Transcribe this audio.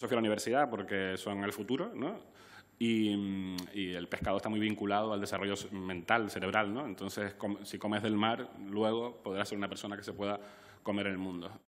fui que la universidad porque son el futuro, ¿no? Y, el pescado está muy vinculado al desarrollo mental, cerebral, ¿no? Entonces, si comes del mar, luego podrás ser una persona que se pueda comer en el mundo.